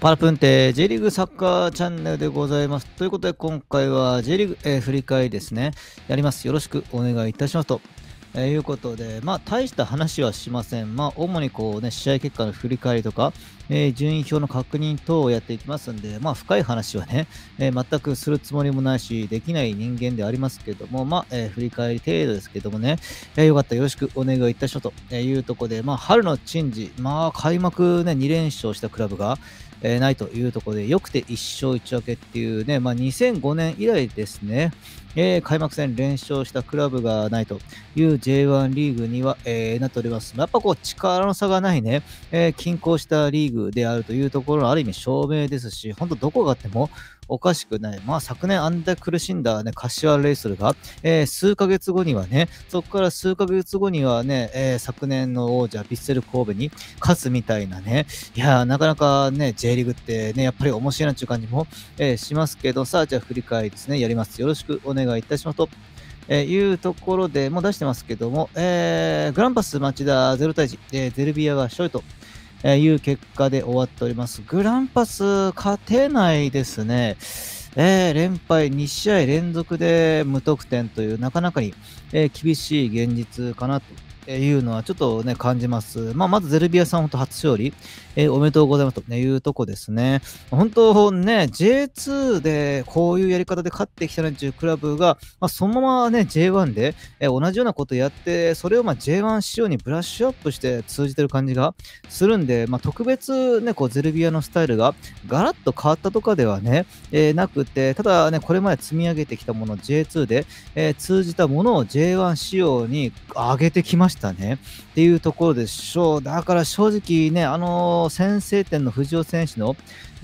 パラプンテ J リーグサッカーチャンネルでございます。ということで今回は J リーグ、えー、振り返りですね、やります。よろしくお願いいたしますと。えー、いうことで、まあ、大した話はしません。まあ、主にこうね、試合結果の振り返りとか、えー、順位表の確認等をやっていきますんで、まあ、深い話はね、えー、全くするつもりもないし、できない人間でありますけども、まあ、え振り返り程度ですけどもね、えよかったらよろしくお願いいたしますというところで、まあ、春の珍事、まあ、開幕ね、2連勝したクラブが、えー、ないというところで、よくて1勝1分けっていうね、まあ、2005年以来ですね、えー、開幕戦連勝したクラブがないという J1 リーグには、えー、なっております。やっぱこう力の差がないね、えー、均衡したリーグであるというところのある意味証明ですし、本当どこがあってもおかしくない。まあ昨年あんだ苦しんだね、柏レイソルが、えー、数ヶ月後にはね、そこから数ヶ月後にはね、えー、昨年の王者ヴィッセル神戸に勝つみたいなね、いやなかなかね、J リーグってね、やっぱり面白いなっていう感じも、えー、しますけど、さあじゃあ振り返りですね、やります。よろしくお願い願いいたしますと、えいうところでも出してますけども、えー、グランパス町田0対1、えー、ゼルビアが勝利という結果で終わっております。グランパス勝てないですね。えー、連敗2試合連続で無得点という、なかなかに、え厳しい現実かなというのはちょっとね、感じます。まあ、まずゼルビアさん、本当初勝利、えー、おめでとうございますというとこですね。本当ね、J2 でこういうやり方で勝ってきたなっていうクラブが、まあ、そのままね、J1 で、えー、同じようなことやって、それをまあ J1 仕様にブラッシュアップして通じてる感じがするんで、まあ、特別ね、こうゼルビアのスタイルがガラッと変わったとかではね、えー、なくて、ただね、これまで積み上げてきたもの、J2 で、えー、通じたものを J1 仕様に上げてきましたたね。っていうところでしょう。だから正直ね、あの先制点の藤尾選手の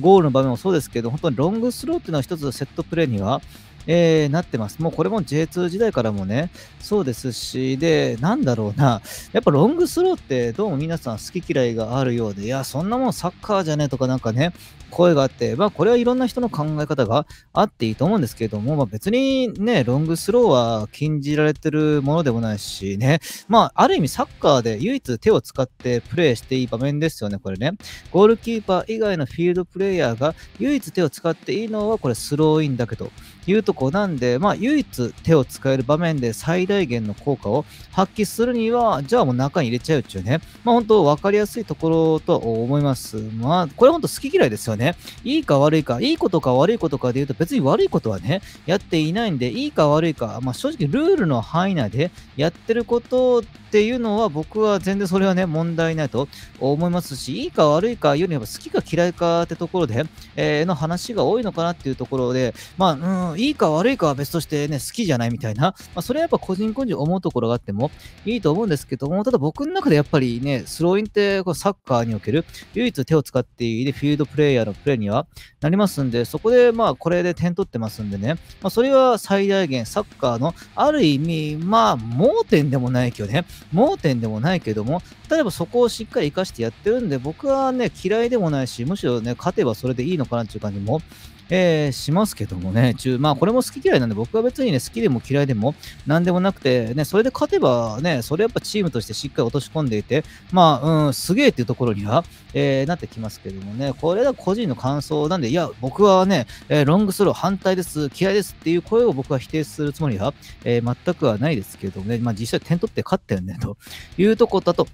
ゴールの場面もそうですけど、本当にロングスローっていうのは一つセットプレーにはえー、なってます。もうこれも J2 時代からもね、そうですし、で、なんだろうな、やっぱロングスローってどうも皆さん好き嫌いがあるようで、いや、そんなもんサッカーじゃねえとかなんかね、声があって、まあこれはいろんな人の考え方があっていいと思うんですけれども、まあ別にね、ロングスローは禁じられてるものでもないしね、まあある意味サッカーで唯一手を使ってプレーしていい場面ですよね、これね。ゴールキーパー以外のフィールドプレイヤーが唯一手を使っていいのはこれスローインだけど、いうと5なんで、まあ、唯一手を使える場面で最大限の効果を発揮するには、じゃあもう中に入れちゃうっていうね、まあ、本当分かりやすいところと思います。まあ、これ本当好き嫌いですよね。いいか悪いか、いいことか悪いことかで言うと、別に悪いことはね、やっていないんで、いいか悪いか、まあ、正直ルールの範囲内でやってることっていうのは、僕は全然それはね、問題ないと思いますし、いいか悪いかよりやっぱ好きか嫌いかってところで、えー、の話が多いのかなっていうところで、まあ、うん、いいかか悪いかは別としてね、好きじゃないみたいな、まあ、それはやっぱ個人個人思うところがあってもいいと思うんですけども、ただ僕の中でやっぱりね、スローインってこサッカーにおける唯一手を使っていいフィールドプレイヤーのプレーにはなりますんで、そこでまあこれで点取ってますんでね、まあ、それは最大限サッカーのある意味、まあ盲点でもないけどね、盲点でもないけども、例えばそこをしっかり活かしてやってるんで、僕はね、嫌いでもないし、むしろね、勝てばそれでいいのかなっていう感じもえー、しますけどもね、中、まあこれも好き嫌いなんで、僕は別にね、好きでも嫌いでも何でもなくて、ね、それで勝てばね、それやっぱチームとしてしっかり落とし込んでいて、まあ、うん、すげえっていうところには、えー、なってきますけどもね、これは個人の感想なんで、いや、僕はね、えー、ロングスロー反対です、嫌いですっていう声を僕は否定するつもりは、えー、全くはないですけどもね、まあ実際点取って勝ったよね、というとこだと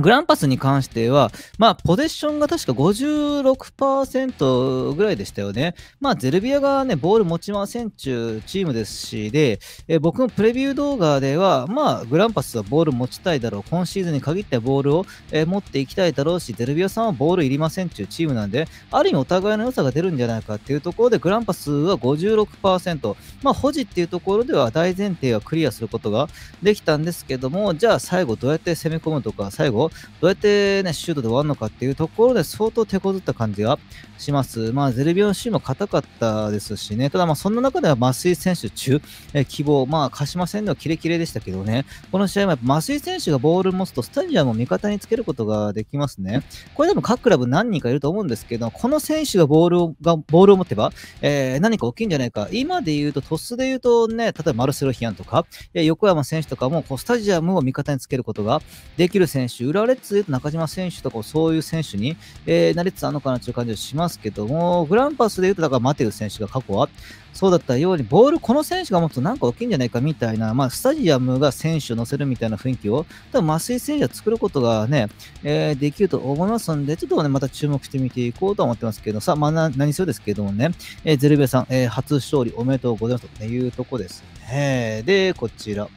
グランパスに関しては、まあ、ポゼッションが確か56%ぐらいでしたよね。まあ、ゼルビアがね、ボール持ちませんちゅうチームですし、で、え僕のプレビュー動画では、まあ、グランパスはボール持ちたいだろう。今シーズンに限ってボールを、え持っていきたいだろうし、ゼルビアさんはボールいりませんちゅうチームなんで、ある意味お互いの良さが出るんじゃないかっていうところで、グランパスは56%。まあ、保持っていうところでは大前提はクリアすることができたんですけども、じゃあ最後どうやって攻め込むとか、最後どうやってね、シュートで終わるのかっていうところで相当手こずった感じがします。まあ、ゼルビアのシーンも硬かったですしね、ただまあ、そんな中では増井選手中、え希望、まあ、鹿島戦ではキレキレでしたけどね、この試合もやっぱ増井選手がボールを持つと、スタジアムを味方につけることができますね。これでも各クラブ何人かいると思うんですけど、この選手がボールをがボールを持てば、えー、何か大きいんじゃないか。今で言うと、トスで言うとね、例えばマルセロ・ヒアンとか、横山選手とかもこうスタジアムを味方につけることができる選手、ラレッツで中島選手とかそういう選手に、えー、なりつつあるのかなという感じがしますけども、グランパスで言うと、だからマテウ選手が過去は、そうだったように、ボール、この選手が持つとなんか大きいんじゃないかみたいな、まあ、スタジアムが選手を乗せるみたいな雰囲気を、多分麻酔選手は作ることがね、えー、できると思いますので、ちょっとね、また注目してみていこうと思ってますけど、さあ、まあ、な何そうですけどもね、えー、ゼルベさん、えー、初勝利おめでとうございますというとこですね。で、こちら。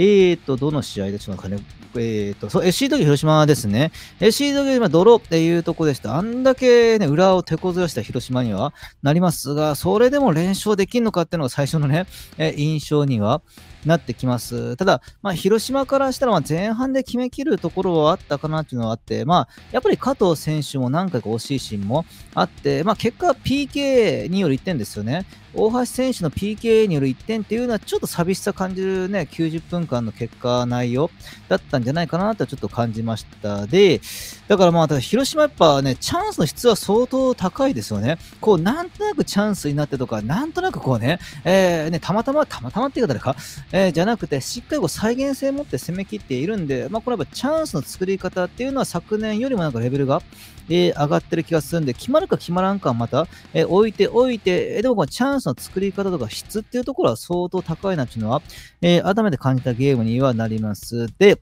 えっ、ー、と、どの試合でしょうかね。えっ、ー、と、そう、FC 東京広島ですね。FC 東京今、泥っていうとこでした。あんだけね、裏を手こずらした広島にはなりますが、それでも連勝できるのかっていうのが最初のね、え印象にはなってきます。ただ、まあ、広島からしたら前半で決めきるところはあったかなというのはあって、まあ、やっぱり加藤選手も何回か惜しいシーンもあって、まあ、結果は PK による1点ですよね。大橋選手の PK による1点っていうのはちょっと寂しさ感じるね、90分間の結果、内容だったんじゃないかなとちょっと感じました。で、だからまあ、広島やっぱね、チャンスの質は相当高いですよね。こう、なんとなくチャンスになってとか、なんとなくこうね、えー、ね、たまたま、たまたまって言い方でか、えー、じゃなくて、しっかりこう再現性を持って攻め切っているんで、まあ、これやっぱチャンスの作り方っていうのは昨年よりもなんかレベルが、えー、上がってる気がするんで、決まるか決まらんかまた、えー、置いておいて、えー、でもこのチャンスの作り方とか質っていうところは相当高いなっていうのは、え改めて感じたゲームにはなります。で、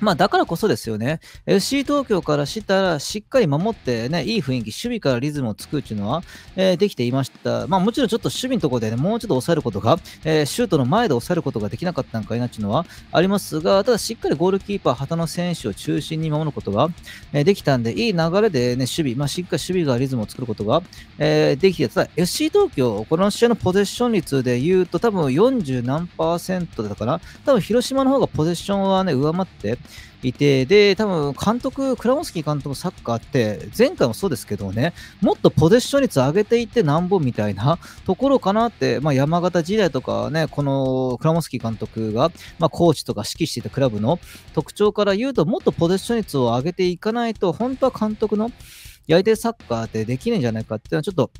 まあ、だからこそですよね。FC 東京からしたら、しっかり守ってね、いい雰囲気、守備からリズムを作るっていうのは、えー、できていました。まあ、もちろんちょっと守備のところでね、もうちょっと抑えることが、えー、シュートの前で抑えることができなかったんかいなっていうのはありますが、ただしっかりゴールキーパー、旗野選手を中心に守ることが、えー、できたんで、いい流れでね、守備、まあ、しっかり守備がリズムを作ることが、えー、できて、ただ FC 東京、この試合のポゼッション率で言うと、多分40何パーセントだから、多分広島の方がポゼッションはね、上回って、いて、で、多分監督、クラモスキー監督サッカーって、前回もそうですけどね、もっとポゼッション率上げていってなんぼみたいなところかなって、まあ、山形時代とかね、このクラモスキー監督が、まあ、コーチとか指揮していたクラブの特徴から言うと、もっとポゼッション率を上げていかないと、本当は監督のやり手サッカーってできないんじゃないかっていうのは、ちょっと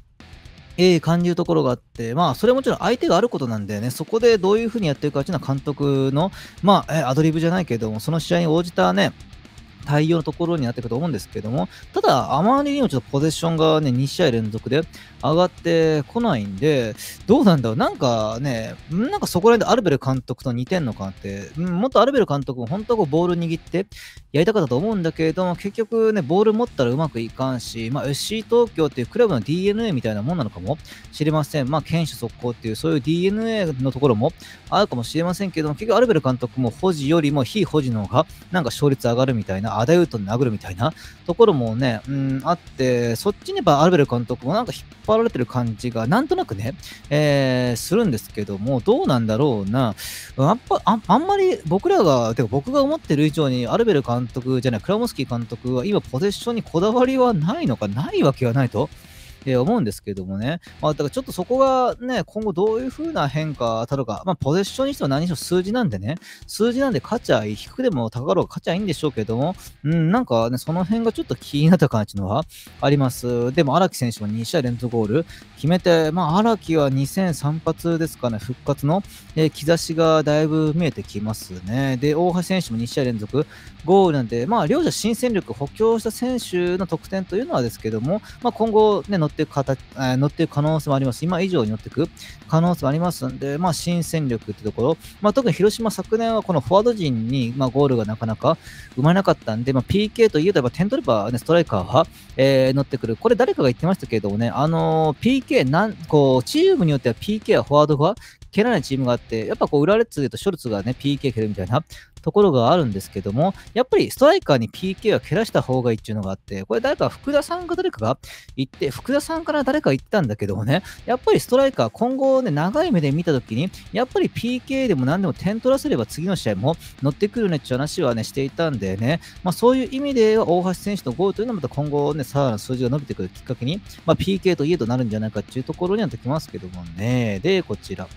ええ感じるところがあって、まあ、それはもちろん相手があることなんでね、そこでどういうふうにやってるかっていうのは監督の、まあ、えアドリブじゃないけども、その試合に応じたね、対応のところになってくると思うんですけども、ただ、あまりにもちょっとポゼッションがね、2試合連続で上がってこないんで、どうなんだろう、なんかね、なんかそこら辺でアルベル監督と似てんのかって、うん、もっとアルベル監督も本当はボール握ってやりたかったと思うんだけれども、結局ね、ボール持ったらうまくいかんし、まあ、FC 東京っていうクラブの DNA みたいなもんなのかもしれません。まあ、堅守速攻っていう、そういう DNA のところもあるかもしれませんけども、結局アルベル監督も保持よりも非保持の方が、なんか勝率上がるみたいな、アダユートに殴るみたいなところもね、うん、あって、そっちにやっぱアルベル監督もなんか引っ張られてる感じが、なんとなくね、えー、するんですけども、どうなんだろうな、やっぱああんまり僕らが、てか僕が思ってる以上に、アルベル監督じゃない、クラモスキー監督は今、ポゼッションにこだわりはないのか、ないわけはないと。えー、思うんですけどもね、まあ、だからちょっとそこがね、今後どういう風な変化たるか、まあ、ポゼッションにしても何しろ数字なんでね、数字なんで勝ちゃ低くでも高かろうが勝ちゃいいんでしょうけども、うん、なんかね、その辺がちょっと気になった感じのはあります。でも荒木選手も2試合連続ゴール決めて、まあ、荒木は2戦3発ですかね、復活の、えー、兆しがだいぶ見えてきますね。で、大橋選手も2試合連続ゴールなんで、まあ、両者新戦力補強した選手の得点というのはですけども、まあ、今後ね、乗ってっていく形、えー、乗っていく可能性もあります。今以上に乗っていく可能性もありますんで、まあ、新戦力ってところ、まあ、特に広島昨年はこのフォワード陣に、まあ、ゴールがなかなか生まれなかったんで、まあ、PK といえば点取れば、ね、ストライカーは、えー、乗ってくる。これ誰かが言ってましたけれどもね、あのー、PK なん、こう、チームによっては PK はフォワードが蹴らないチームがあって、やっぱこう、裏レッツで言うとショルツがね、PK 蹴るみたいな、ところがあるんですけども、やっぱりストライカーに PK は蹴らした方がいいっていうのがあって、これ誰か福田さんか誰かが言って、福田さんから誰か言ったんだけどもね、やっぱりストライカー、今後ね、長い目で見たときに、やっぱり PK でも何でも点取らせれば次の試合も乗ってくるねって話はね、していたんでね、まあ、そういう意味では大橋選手のゴールというのはまた今後ね、さらな数字が伸びてくるきっかけに、まあ、PK といえどなるんじゃないかっていうところになってきますけどもね、で、こちら。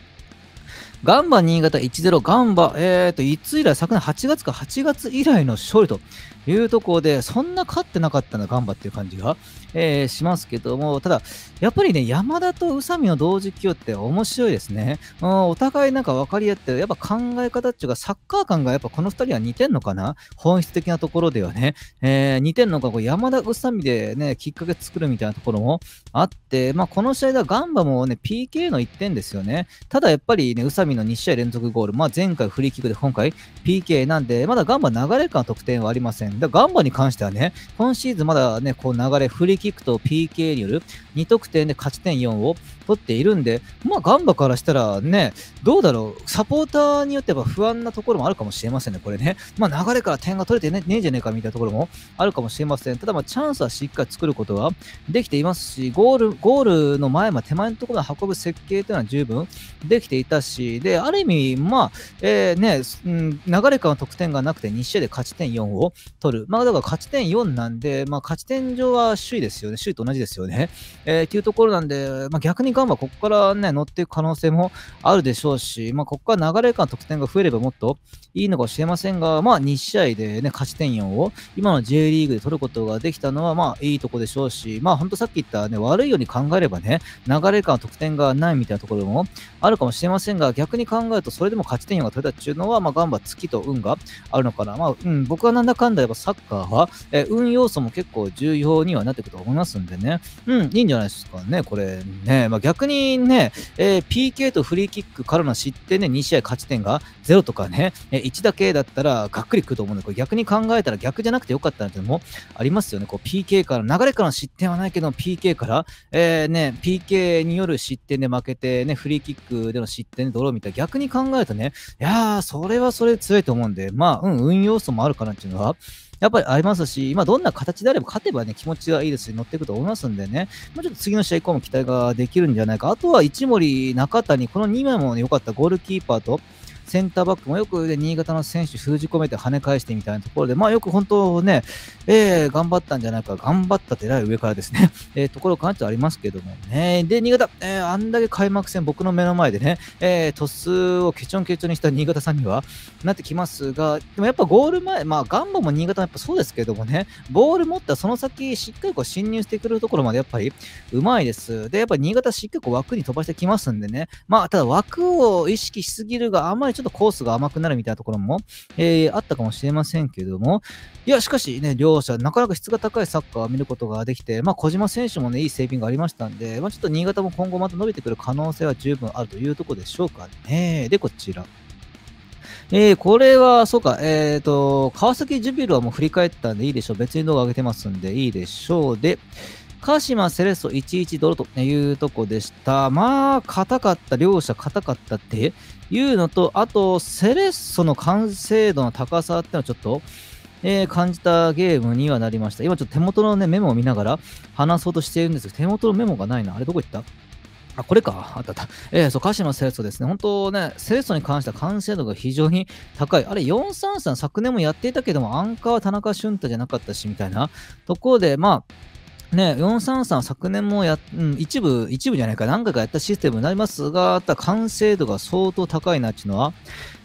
ガンバ新潟10、ガンバ、えー、と、いつ以来、昨年8月か、8月以来の勝利というところで、そんな勝ってなかったな、ガンバっていう感じが、えー、しますけども、ただ、やっぱりね、山田と宇佐美の同時起用って面白いですね。うん、お互いなんか分かり合って、やっぱ考え方っていうか、サッカー感がやっぱこの2人は似てんのかな本質的なところではね。えー、似てんのか、こう山田、宇佐美でね、きっかけ作るみたいなところもあって、まあ、この試合ではガンバもね、PK の1点ですよね。ただやっぱり、ね、ね、宇佐美の2試合連続ゴール、まあ、前回フリーキックで今回 PK なんで、まだガンバ流れ感得点はありません。だガンバに関してはね、今シーズンまだね、こう流れ、フリーキックと PK による2得点で勝ち点4を取っているんで、まあ、ガンバからしたらね、どうだろう、サポーターによっては不安なところもあるかもしれませんね、これね。まあ、流れから点が取れてねねえじゃねえかみたいなところもあるかもしれません。ただ、まあ、チャンスはしっかり作ることはできていますし、ゴール、ゴールの前ま手前のところに運ぶ設計というのは十分できていたし、し、で、ある意味、まあ、えー、ね、うん、流れか得点がなくて2試合で勝ち点4を取る。まあ、だから勝ち点4なんで、まあ、勝ち点上は首位ですよね。首位と同じですよね。えー、というところなんで、まあ、逆にガンバここからね、乗っていく可能性もあるでしょうし、まあ、ここから流れか得点が増えればもっといいのかもしれませんが、まあ、2試合でね、勝ち点4を今の J リーグで取ることができたのは、まあ、いいとこでしょうし、まあ、ほんとさっき言ったね、悪いように考えればね、流れか得点がないみたいなところもあるかもしれませんが逆に考えると、それでも勝ち点4が取れたっていうのは、まあ、ガンバ月と運があるのかな。まあ、うん、僕はなんだかんだ言えばサッカーは、えー、運要素も結構重要にはなってくると思いますんでね。うん、いいんじゃないですかね、これね。まあ、逆にね、えー、PK とフリーキックからの失点で2試合勝ち点が0とかね、えー、1だけだったらがっくりくると思うんで、これ逆に考えたら逆じゃなくてよかったなってのもありますよね。こう PK から、流れからの失点はないけど、PK から、えー、ね、PK による失点で負けて、ね、フリーキックでの失点ドローみたいな、逆に考えるとね、いやー、それはそれ強いと思うんで、まあ、うん、運要素もあるかなっていうのは、やっぱりありますし、今どんな形であれば勝てばね、気持ちがいいですし、乗っていくと思いますんでね、もうちょっと次の試合以降も期待ができるんじゃないか。あとは、一森、中谷、この2枚もね、良かったゴールキーパーと、センターバックもよく、ね、新潟の選手封じ込めて跳ね返してみたいなところで、まあよく本当ね、えー、頑張ったんじゃないか、頑張ったってらい上からですね、えー、ところが、なってありますけどもね。で、新潟、えー、あんだけ開幕戦、僕の目の前でね、えー、トスをケチョンケチョンにした新潟さんにはなってきますが、でもやっぱゴール前、まあガンバも新潟もやっぱそうですけどもね、ボール持ったその先、しっかりこう侵入してくるところまでやっぱりうまいです。で、やっぱ新潟しっかりこう枠に飛ばしてきますんでね、まあただ枠を意識しすぎるがあまりちょっとコースが甘くなるみたいなところも、えー、あったかもしれませんけども、いや、しかしね、両者、なかなか質が高いサッカーを見ることができて、まあ、小島選手もね、いいセービングありましたんで、まあ、ちょっと新潟も今後また伸びてくる可能性は十分あるというところでしょうかね。で、こちら。えー、これは、そうか、えっ、ー、と、川崎ジュビルはもう振り返ったんでいいでしょう。別に動画上げてますんでいいでしょう。で、鹿島セレッソ11ドロというとこでした。まあ、硬かった、両者硬かったっていうのと、あと、セレッソの完成度の高さってのはちょっと、えー、感じたゲームにはなりました。今ちょっと手元の、ね、メモを見ながら話そうとしているんですけど、手元のメモがないな。あれどこ行ったあ、これか。あったあった。えー、そう、鹿島セレッソですね。本当ね、セレッソに関しては完成度が非常に高い。あれ、433昨年もやっていたけども、アンカーは田中俊太じゃなかったし、みたいなところで、まあ、ね、433昨年もや、うん、一部、一部じゃないか、何回かやったシステムになりますが、た完成度が相当高いなっていうのは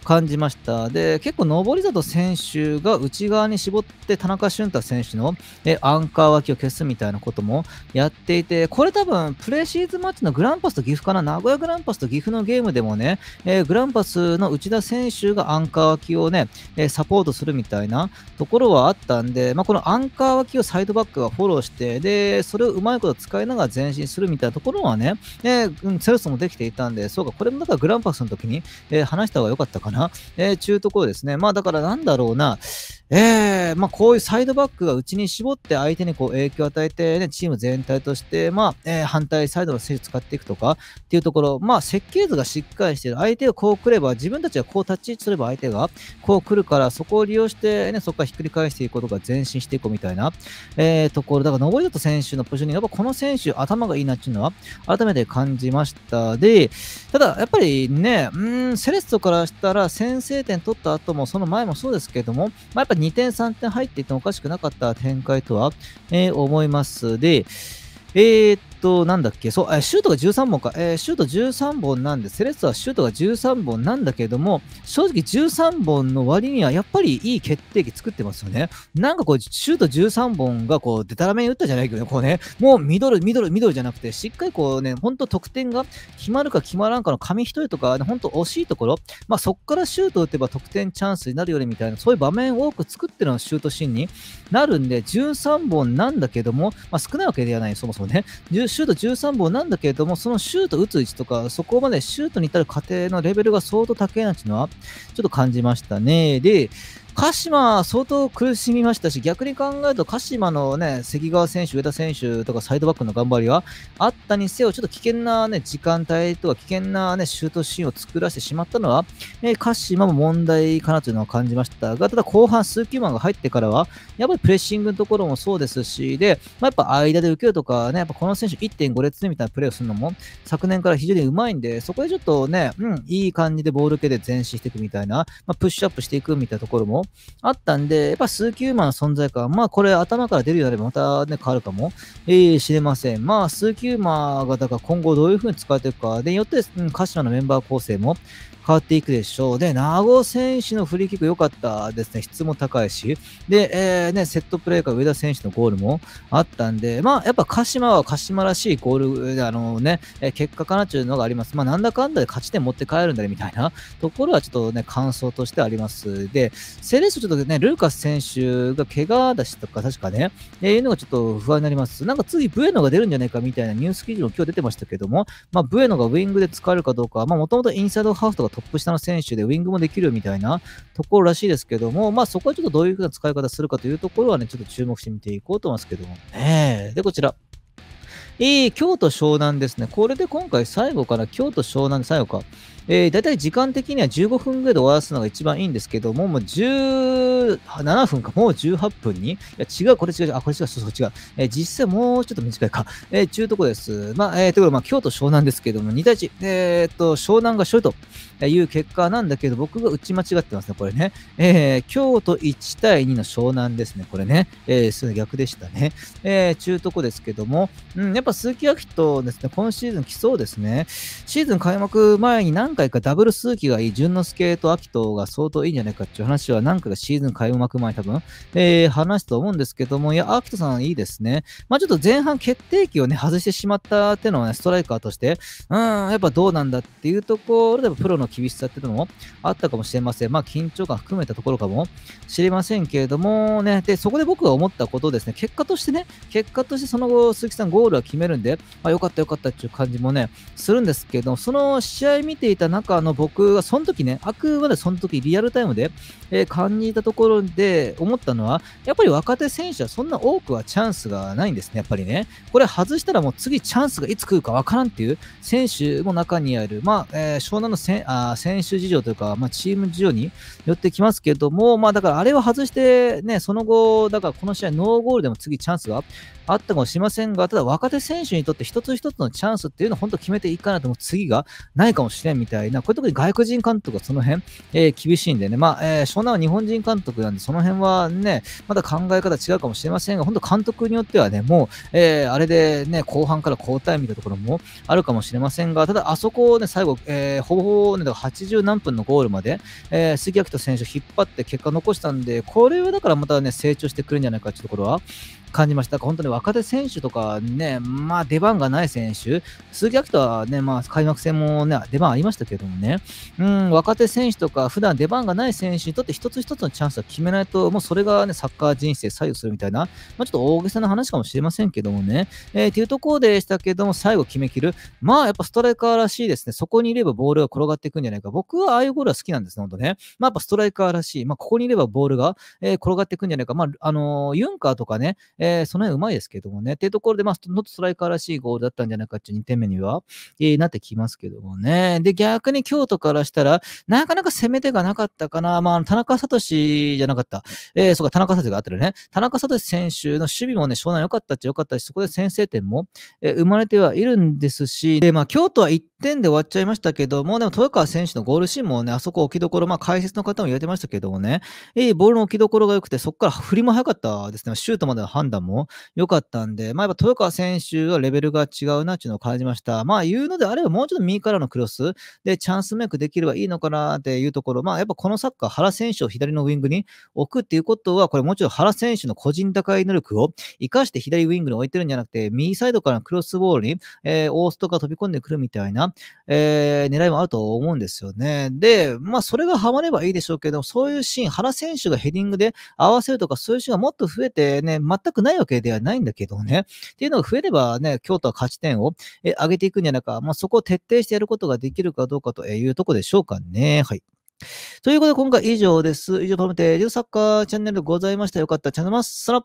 感じました。で、結構、上里選手が内側に絞って、田中俊太選手のえアンカー脇を消すみたいなこともやっていて、これ多分、プレシーズマッチのグランパスと岐阜かな、名古屋グランパスと岐阜のゲームでもね、えー、グランパスの内田選手がアンカー脇をね、えサポートするみたいなところはあったんで、まあ、このアンカー脇をサイドバックがフォローして、で、で、それをうまいこと使いながら前進するみたいなところはね、えー、セルスもできていたんで、そうか、これもだからグランパスの時に、えー、話した方が良かったかな、えー、ちゅうところですね。まあだからなんだろうな、えー、まあ、こういうサイドバックが内に絞って相手にこう影響を与えて、ね、チーム全体として、まあ、えー、反対サイドの選手使っていくとかっていうところ、まあ、設計図がしっかりしてる。相手がこう来れば、自分たちがこう立ち位置すれば相手がこう来るから、そこを利用して、ね、そこからひっくり返していくことが前進していこうみたいな、えー、ところ。だから、登里選手のポジショニング、やっぱこの選手、頭がいいなっていうのは、改めて感じました。で、ただ、やっぱりね、うん、セレッソからしたら先制点取った後も、その前もそうですけども、まあ、やっぱぱ2点、3点入っていてもおかしくなかった展開とは、えー、思います。で、えー、っと、なんだっけ、そう、シュートが13本か、えー、シュート13本なんで、セレッソはシュートが13本なんだけれども、正直13本の割には、やっぱりいい決定機作ってますよね。なんかこう、シュート13本が、こう、でたらめに打ったじゃないけどね、こうね、もうミドル、ミドル、ミドルじゃなくて、しっかりこうね、ほんと得点が決まるか決まらんかの紙一重とか、ほんと惜しいところ、まあ、そこからシュート打てば得点チャンスになるよりみたいな、そういう場面を多く作ってのシュートシーンになるんで、13本なんだけども、まあ、少ないわけではない、そもそもね。シュート13本なんだけれども、そのシュート打つ位置とか、そこまでシュートに至る過程のレベルが相当高いなっていうのは、ちょっと感じましたね。で、鹿島、相当苦しみましたし、逆に考えると鹿島のね、関川選手、上田選手とかサイドバックの頑張りはあったにせよ、ちょっと危険なね、時間帯とか危険なね、シュートシーンを作らせてしまったのは、えー、鹿島も問題かなというのは感じましたが、ただ後半、数球マンが入ってからは、やっぱりプレッシングのところもそうですし、で、まあ、やっぱ間で受けるとかね、やっぱこの選手1.5列目みたいなプレーをするのも、昨年から非常にうまいんで、そこでちょっとね、うん、いい感じでボール系で前進していくみたいな、まあ、プッシュアップしていくみたいなところも、あったんで、やっぱ数木優馬の存在感、まあこれ頭から出るようでまたね、変わるかも、えー、知れません。まあ数木優馬がだから今後どういうふうに使われていくか、で、よって、うん、鹿島のメンバー構成も変わっていくでしょう。で、名護選手のフリーキック良かったですね。質も高いし。で、えー、ね、セットプレーか上田選手のゴールもあったんで、まあ、やっぱ鹿島は鹿島らしいゴールで、あのね、え結果かなというのがあります。まあ、なんだかんだで勝ち点持って帰るんだね、みたいなところはちょっとね、感想としてあります。で、セレッソちょっとね、ルーカス選手が怪我だしたか、確かね、えー、いうのがちょっと不安になります。なんか次、ブエノが出るんじゃないかみたいなニュース記事も今日出てましたけども、まあ、ブエノがウィングで使えるかどうか、まあ、もともとインサイドハーフとかトップ下の選手でウィングもできるみたいなところらしいですけども、まあ、そこはちょっとどういうふうな使い方するかというところはね、ちょっと注目してみていこうと思いますけどもね。で、こちら。えー、京都湘南ですね。これで今回最後から京都湘南で最後か。えー、だいたい時間的には15分ぐらいで終わらすのが一番いいんですけども、もう17分か、もう18分に、いや違う、これ違う、あ、これ違う、そうそう違う。えー、実際もうちょっと短いか。えー、ちゅうとこです。まあ、えー、ということで、まあ、京都湘南ですけども、2対1、えー、っと、湘南が勝利という結果なんだけど、僕が打ち間違ってますね、これね。えー、京都1対2の湘南ですね、これね。えー、それ逆でしたね。えー、ちゅうとこですけども、うん、やっっぱ鈴木秋とですね、今シーズン来そうですね。シーズン開幕前に何回かダブル鈴木がいい、順之助と秋とが相当いいんじゃないかっていう話は何回かシーズン開幕前多分、えー、話すと思うんですけども、いや、秋とさんいいですね。まあちょっと前半決定機をね、外してしまったっていうのはね、ストライカーとして、うん、やっぱどうなんだっていうところで、プロの厳しさっていうのもあったかもしれません。まあ緊張感含めたところかもしれませんけれどもね、で、そこで僕が思ったことですね、結果としてね、結果としてその後、鈴木さんゴールは決決めるんで、あ、よかったよかったっていう感じもね、するんですけど、その試合見ていた中の僕が、その時ね、あくまでその時リアルタイムで、えー、感じたところで思ったのは、やっぱり若手選手はそんな多くはチャンスがないんですね、やっぱりね。これ外したらもう次チャンスがいつ来るかわからんっていう選手も中にある、まあ、えー、湘南のせあ選手事情というか、まあ、チーム事情によってきますけども、まあだからあれを外して、ね、その後、だからこの試合ノーゴールでも次チャンスがあったかもしれませんが、ただ若手選手にとって一つ一つのチャンスっていうのを本当決めていかないともう次がないかもしれんみたいな、これ特に外国人監督はその辺、えー、厳しいんでね、まあ、えー、湘南は日本人監督なんで、その辺はね、まだ考え方違うかもしれませんが、本当監督によってはね、もう、えー、あれでね、後半から交代みたいなところもあるかもしれませんが、ただあそこをね、最後、えー、ほぼほぼね、80何分のゴールまで、えー、杉明人選手引っ張って結果残したんで、これはだからまたね、成長してくるんじゃないかっていうところは、感じました。本当に若手選手とかね、まあ出番がない選手、鈴木明人はね、まあ開幕戦もね、出番ありましたけどもね、うん、若手選手とか普段出番がない選手にとって一つ一つのチャンスは決めないと、もうそれがね、サッカー人生左右するみたいな、まあ、ちょっと大げさな話かもしれませんけどもね、えー、っていうところでしたけども、最後決めきる。まあやっぱストライカーらしいですね。そこにいればボールが転がっていくんじゃないか。僕はああいうゴールは好きなんですね、本当ね。まあやっぱストライカーらしい。まあここにいればボールが、えー、転がっていくんじゃないか。まあ、あのー、ユンカーとかね、えー、その辺うまいですけどもね。っていうところで、まあ、ノットストライカーらしいゴールだったんじゃないかっていう2点目には、えー、なってきますけどもね。で、逆に京都からしたら、なかなか攻め手がなかったかな。まあ、田中聡じゃなかった。えー、そうか、田中聡があったるね。田中聡選手の守備もね、湘南良かったっちゃ良かったし、そこで先制点も、えー、生まれてはいるんですし、で、まあ、京都は1点で終わっちゃいましたけども、でも豊川選手のゴールシーンもね、あそこ置きどころ、まあ、解説の方も言われてましたけどもね、えー、ボールの置きどころが良くて、そこから振りも早かったですね。シュートまでの判断打も良かったんで、まあ、やっぱ豊川選手はレベルが違うなっていうのを感じました。まあ、言うのであれば、もうちょっと右からのクロスでチャンスメイクできればいいのかなっていうところ、まあ、やっぱこのサッカー、原選手を左のウィングに置くっていうことは、これもちろん原選手の個人高い能力を生かして左ウィングに置いてるんじゃなくて、右サイドからのクロスボールに、えー、オーストが飛び込んでくるみたいな、えー、狙いもあると思うんですよね。で、まあ、それがハマればいいでしょうけど、そういうシーン、原選手がヘディングで合わせるとか、そういうシーンがもっと増えてね、全くないわけではないんだけどね、っていうのが増えればね、京都は勝ち点を上げていくんじゃないか、まあ、そこを徹底してやることができるかどうかというとこでしょうかね。はい。ということで今回以上です。以上、止めて、ージサッカーチャンネルございました。よかったらチャンネルます。さら